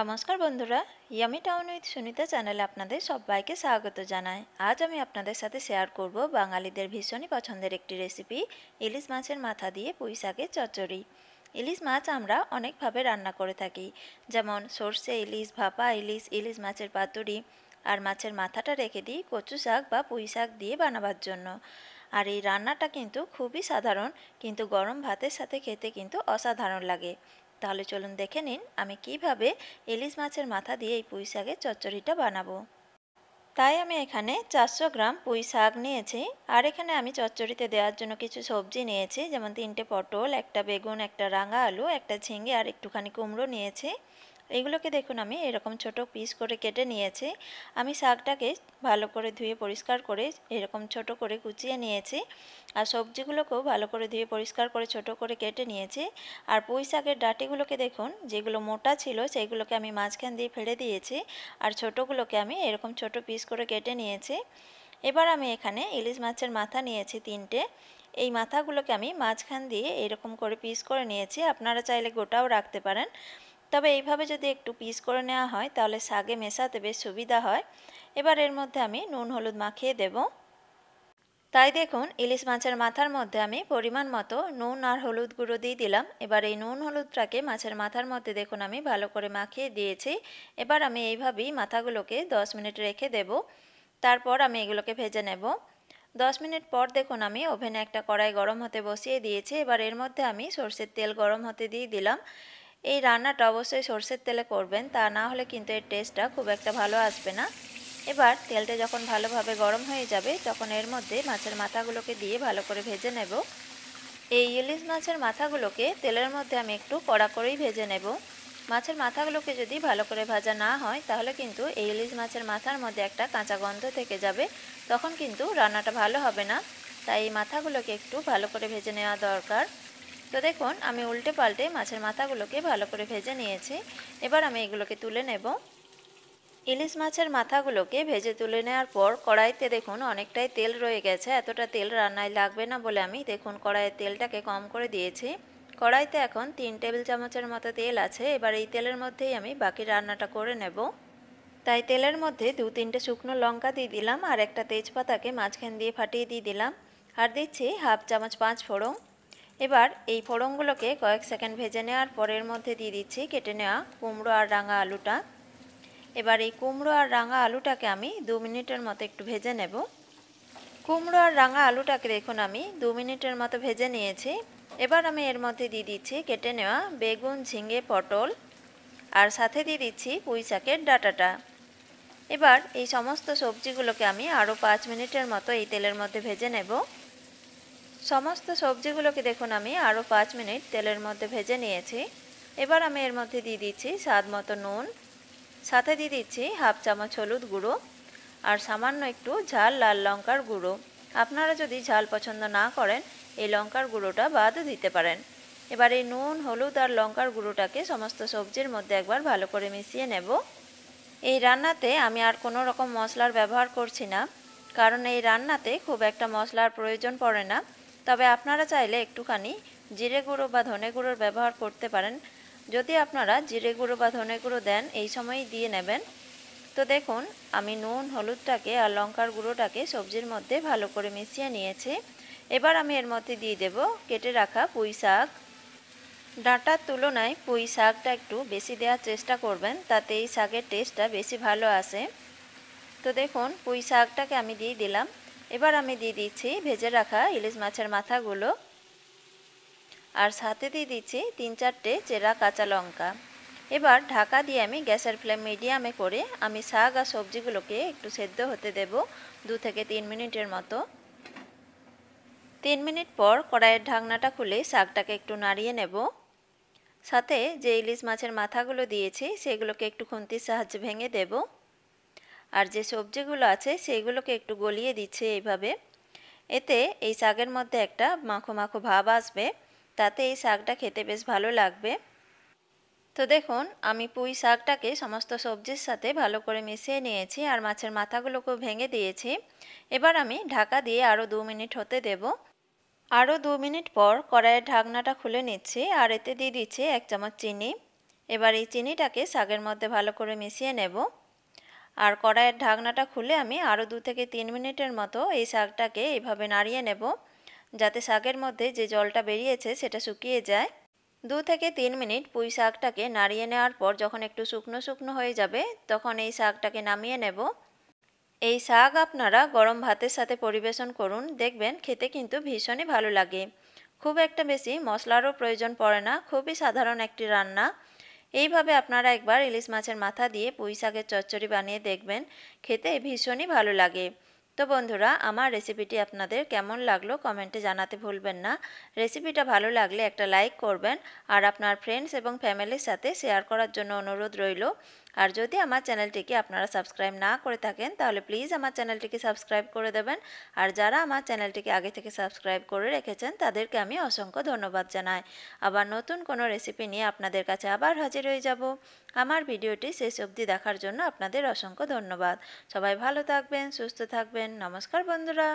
নমস্কার বন্ধুরা yummy town with Sunita চ্যানেলে আপনাদের সবাইকে স্বাগত জানাই আজ আমি আপনাদের সাথে শেয়ার করব বাঙালিদের ভীষণই পছন্দের একটি রেসিপি ইলিশ মাছের মাথা দিয়ে পুঁই শাকের চচ্চড়ি ইলিশ মাছ আমরা অনেকভাবে রান্না করে থাকি যেমন সর্ষে ইলিশ ভাপা ইলিশ ইলিশ মাছের পাতুরি আর মাছের মাথাটা রেখে দিই কচু শাক বা পুঁই শাক দিয়ে বানাবার জন্য আর এই রান্নাটা কিন্তু খুবই সাধারণ কিন্তু গরম ভাতের সাথে খেতে কিন্তু অসাধারণ লাগে তাহলে চলুন দেখে নিন আমি কিভাবে ইলিশ মাছের মাথা দিয়ে এই পুঁই শাকের চচ্চড়িটা বানাবো তাই আমি এখানে চারশো গ্রাম পুঁই শাক নিয়েছি আর এখানে আমি চচ্চড়িতে দেওয়ার জন্য কিছু সবজি নিয়েছি যেমন তিনটে পটল একটা বেগুন একটা রাঙা আলু একটা ঝিঙে আর একটুখানি কুমড়ো নিয়েছি এগুলোকে দেখুন আমি এরকম ছোট পিস করে কেটে নিয়েছি আমি শাকটাকে ভালো করে ধুয়ে পরিষ্কার করে এরকম ছোট করে কুচিয়ে নিয়েছি আর সবজিগুলোকেও ভালো করে ধুয়ে পরিষ্কার করে ছোট করে কেটে নিয়েছি আর পুঁই শাকের ডাঁটিগুলোকে দেখুন যেগুলো মোটা ছিল সেইগুলোকে আমি মাঝখান দিয়ে ফেলে দিয়েছি আর ছোটোগুলোকে আমি এরকম ছোট পিস করে কেটে নিয়েছি এবার আমি এখানে ইলিশ মাছের মাথা নিয়েছি তিনটে এই মাথাগুলোকে আমি মাঝখান দিয়ে এরকম করে পিস করে নিয়েছি আপনারা চাইলে গোটাও রাখতে পারেন তবে এইভাবে যদি একটু পিস করে নেওয়া হয় তাহলে শাগে মেশাতে বেশ সুবিধা হয় এবার এর মধ্যে আমি নুন হলুদ মাখিয়ে দেব তাই দেখুন ইলিশ মাছের মাথার মধ্যে আমি পরিমাণ মতো নুন আর হলুদ গুঁড়ো দিয়ে দিলাম এবার এই নুন হলুদটাকে মাছের মাথার মধ্যে দেখুন আমি ভালো করে মাখিয়ে দিয়েছি এবার আমি এইভাবেই মাথাগুলোকে 10 মিনিট রেখে দেব তারপর আমি এগুলোকে ভেজে নেব 10 মিনিট পর দেখুন আমি ওভেনে একটা কড়াই গরম হতে বসিয়ে দিয়েছি এবার এর মধ্যে আমি সর্ষের তেল গরম হতে দিয়ে দিলাম এই রান্নাটা অবশ্যই সর্ষের তেলে করবেন তা না হলে কিন্তু এর টেস্টটা খুব একটা ভালো আসবে না এবার তেলটা যখন ভালোভাবে গরম হয়ে যাবে তখন এর মধ্যে মাছের মাথাগুলোকে দিয়ে ভালো করে ভেজে নেব এই ইলিশ মাছের মাথাগুলোকে তেলের মধ্যে আমি একটু কড়া করেই ভেজে নেব মাছের মাথাগুলোকে যদি ভালো করে ভাজা না হয় তাহলে কিন্তু এই ইলিশ মাছের মাথার মধ্যে একটা কাঁচা গন্ধ থেকে যাবে তখন কিন্তু রান্নাটা ভালো হবে না তাই এই মাথাগুলোকে একটু ভালো করে ভেজে নেওয়া দরকার তো দেখুন আমি উল্টে পাল্টে মাছের মাথাগুলোকে ভালো করে ভেজে নিয়েছি এবার আমি এগুলোকে তুলে নেব ইলিশ মাছের মাথাগুলোকে ভেজে তুলে নেওয়ার পর কড়াইতে দেখুন অনেকটাই তেল রয়ে গেছে এতটা তেল রান্নায় লাগবে না বলে আমি দেখুন কড়াইয়ের তেলটাকে কম করে দিয়েছি কড়াইতে এখন তিন টেবিল চামচের মতো তেল আছে এবার এই তেলের মধ্যেই আমি বাকি রান্নাটা করে নেব তাই তেলের মধ্যে দু তিনটে শুকনো লঙ্কা দিয়ে দিলাম আর একটা তেজপাতাকে মাঝখান দিয়ে ফাটিয়ে দিয়ে দিলাম আর দিচ্ছি হাফ চামচ পাঁচ ফোড়ন এবার এই ফোড়নগুলোকে কয়েক সেকেন্ড ভেজে নেওয়ার পরের মধ্যে দিয়ে দিচ্ছি কেটে নেওয়া কুমড়ো আর রাঙা আলুটা এবার এই কুমড়ো আর রাঙা আলুটাকে আমি দু মিনিটের মতো একটু ভেজে নেব কুমড়ো আর রাঙা আলুটাকে দেখুন আমি দু মিনিটের মতো ভেজে নিয়েছি এবার আমি এর মধ্যে দিয়ে দিচ্ছি কেটে নেওয়া বেগুন ঝিঙে পটল আর সাথে দিয়ে দিচ্ছি পুঁই শাকের ডাটাটা এবার এই সমস্ত সবজিগুলোকে আমি আরও পাঁচ মিনিটের মতো এই তেলের মধ্যে ভেজে নেব সমস্ত সবজিগুলোকে দেখুন আমি আরও পাঁচ মিনিট তেলের মধ্যে ভেজে নিয়েছি এবার আমি এর মধ্যে দিয়ে দিচ্ছি স্বাদ মতো নুন সাথে দিয়ে দিচ্ছি হাফ চামচ হলুদ গুঁড়ো আর সামান্য একটু ঝাল লাল লঙ্কার গুঁড়ো আপনারা যদি ঝাল পছন্দ না করেন এই লঙ্কার গুঁড়োটা বাদ দিতে পারেন এবার এই নুন হলুদ আর লঙ্কার গুঁড়োটাকে সমস্ত সবজির মধ্যে একবার ভালো করে মিশিয়ে নেব এই রান্নাতে আমি আর কোনো রকম মশলার ব্যবহার করছি না কারণ এই রান্নাতে খুব একটা মশলার প্রয়োজন পড়ে না তবে আপনারা চাইলে একটুখানি জিরে গুঁড়ো বা ধনে গুঁড়োর ব্যবহার করতে পারেন যদি আপনারা জিরে গুঁড়ো বা ধনে গুঁড়ো দেন এই সময়ই দিয়ে নেবেন তো দেখুন আমি নুন হলুদটাকে আর লঙ্কার গুঁড়োটাকে সবজির মধ্যে ভালো করে মিশিয়ে নিয়েছি এবার আমি এর মধ্যে দিয়ে দেব কেটে রাখা পুঁই শাক ডাঁটার তুলনায় পুঁই শাকটা একটু বেশি দেওয়ার চেষ্টা করবেন তাতে এই শাকের টেস্টটা বেশি ভালো আসে তো দেখুন পুঁই শাকটাকে আমি দিয়ে দিলাম এবার আমি দিয়ে দিচ্ছি ভেজে রাখা ইলিশ মাছের মাথাগুলো আর সাথে দিয়ে দিচ্ছি তিন চারটে চেরা কাঁচা লঙ্কা এবার ঢাকা দিয়ে আমি গ্যাসের ফ্লেম মিডিয়ামে করে আমি শাক আর সবজিগুলোকে একটু সেদ্ধ হতে দেব দু থেকে তিন মিনিটের মতো তিন মিনিট পর কড়াইয়ের ঢাকনাটা খুলে শাকটাকে একটু নাড়িয়ে নেব সাথে যে ইলিশ মাছের মাথাগুলো দিয়েছি সেগুলোকে একটু খুন্তির সাহায্যে ভেঙে দেবো আর যে সবজিগুলো আছে সেইগুলোকে একটু গলিয়ে দিচ্ছে এইভাবে এতে এই শাকের মধ্যে একটা মাখো মাখো ভাব আসবে তাতে এই শাকটা খেতে বেশ ভালো লাগবে তো দেখুন আমি পুঁই শাকটাকে সমস্ত সবজির সাথে ভালো করে মিশিয়ে নিয়েছি আর মাছের মাথাগুলোকেও ভেঙে দিয়েছি এবার আমি ঢাকা দিয়ে আরও দু মিনিট হতে দেব আরও দু মিনিট পর কড়াইয়ের ঢাকনাটা খুলে নিচ্ছি আর এতে দিয়ে দিচ্ছি এক চামচ চিনি এবার এই চিনিটাকে শাকের মধ্যে ভালো করে মিশিয়ে নেব আর কড়াইয়ের ঢাকনাটা খুলে আমি আরও দু থেকে তিন মিনিটের মতো এই শাকটাকে এইভাবে নাড়িয়ে নেব যাতে শাকের মধ্যে যে জলটা বেরিয়েছে সেটা শুকিয়ে যায় দু থেকে তিন মিনিট পুঁই শাকটাকে নাড়িয়ে নেওয়ার পর যখন একটু শুকনো শুকনো হয়ে যাবে তখন এই শাকটাকে নামিয়ে নেব এই শাক আপনারা গরম ভাতের সাথে পরিবেশন করুন দেখবেন খেতে কিন্তু ভীষণই ভালো লাগে খুব একটা বেশি মশলারও প্রয়োজন পড়ে না খুবই সাধারণ একটি রান্না এইভাবে আপনারা একবার ইলিশ মাছের মাথা দিয়ে পুঁই শাকের চচ্চড়ি বানিয়ে দেখবেন খেতে ভীষণই ভালো লাগে তো বন্ধুরা আমার রেসিপিটি আপনাদের কেমন লাগলো কমেন্টে জানাতে ভুলবেন না রেসিপিটা ভালো লাগলে একটা লাইক করবেন আর আপনার ফ্রেন্ডস এবং ফ্যামিলির সাথে শেয়ার করার জন্য অনুরোধ রইল আর যদি আমার চ্যানেলটিকে আপনারা সাবস্ক্রাইব না করে থাকেন তাহলে প্লিজ আমার চ্যানেলটিকে সাবস্ক্রাইব করে দেবেন আর যারা আমার চ্যানেলটিকে আগে থেকে সাবস্ক্রাইব করে রেখেছেন তাদেরকে আমি অসংখ্য ধন্যবাদ জানাই আবার নতুন কোনো রেসিপি নিয়ে আপনাদের কাছে আবার হাজির হয়ে যাব আমার ভিডিওটি শেষ অবধি দেখার জন্য আপনাদের অসংখ্য ধন্যবাদ সবাই ভালো থাকবেন সুস্থ থাকবেন নমস্কার বন্ধুরা